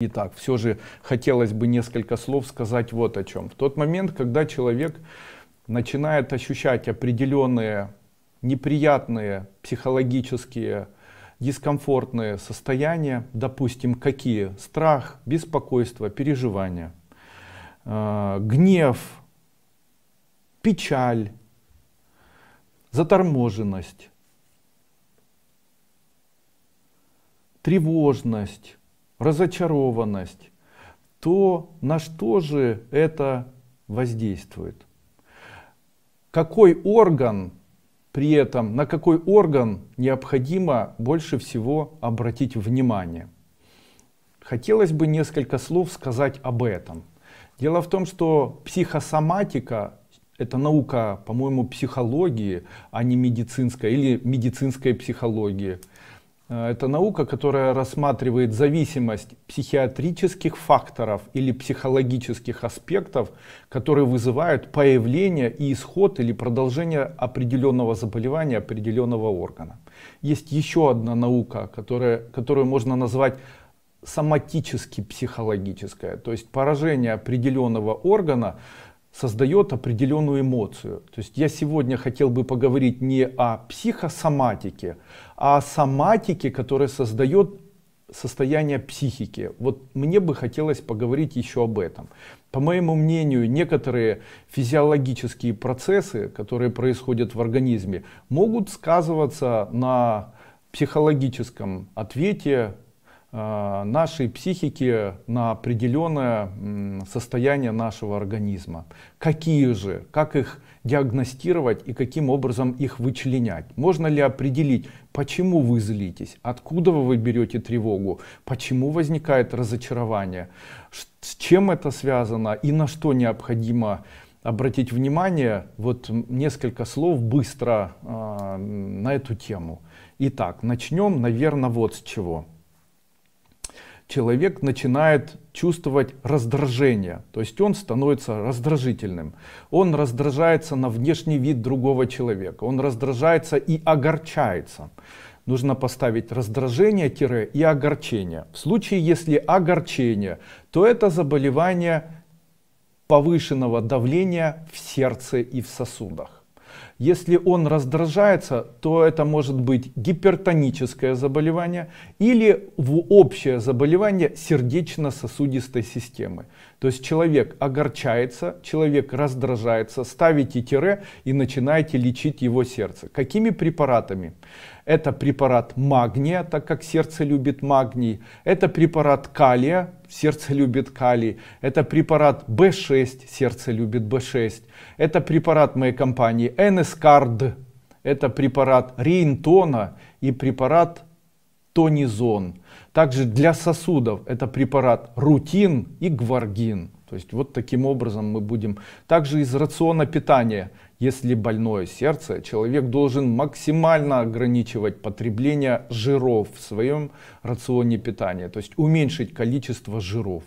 Итак, все же хотелось бы несколько слов сказать вот о чем. В тот момент, когда человек начинает ощущать определенные неприятные психологические дискомфортные состояния, допустим, какие? Страх, беспокойство, переживания, э, гнев, печаль, заторможенность, тревожность, разочарованность, то на что же это воздействует? Какой орган при этом, на какой орган необходимо больше всего обратить внимание? Хотелось бы несколько слов сказать об этом. Дело в том, что психосоматика это наука, по-моему, психологии, а не медицинская или медицинская психологии. Э, это наука, которая рассматривает зависимость психиатрических факторов или психологических аспектов, которые вызывают появление и исход или продолжение определенного заболевания определенного органа. Есть еще одна наука, которая, которую можно назвать соматически психологическая, то есть поражение определенного органа создает определенную эмоцию. То есть я сегодня хотел бы поговорить не о психосоматике, а о соматике, которая создает состояние психики. Вот мне бы хотелось поговорить еще об этом. По моему мнению, некоторые физиологические процессы, которые происходят в организме, могут сказываться на психологическом ответе Э, нашей психики на определенное состояние нашего организма. Какие же, как их диагностировать и каким образом их вычленять? Можно ли определить, почему вы злитесь, откуда вы берете тревогу, почему возникает разочарование, с чем это связано и на что необходимо обратить внимание, вот несколько слов быстро э, на эту тему. Итак, начнем, наверное, вот с чего человек начинает чувствовать раздражение, то есть он становится раздражительным. Он раздражается на внешний вид другого человека, он раздражается и огорчается. Нужно поставить раздражение и огорчение. В случае, если огорчение, то это заболевание повышенного давления в сердце и в сосудах. Если он раздражается, то это может быть гипертоническое заболевание или в общее заболевание сердечно-сосудистой системы. То есть человек огорчается, человек раздражается, ставите тире и начинаете лечить его сердце. Какими препаратами? Это препарат магния, так как сердце любит магний. Это препарат калия, сердце любит калий. Это препарат B6, сердце любит B6. Это препарат моей компании NSCARD. Это препарат Ринтона и препарат Тонизон. Также для сосудов это препарат Рутин и Гваргин. То есть вот таким образом мы будем... Также из рациона питания. Если больное сердце, человек должен максимально ограничивать потребление жиров в своем рационе питания. То есть уменьшить количество жиров.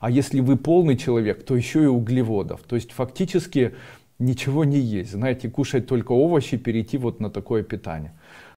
А если вы полный человек, то еще и углеводов. То есть фактически ничего не есть. Знаете, кушать только овощи, перейти вот на такое питание.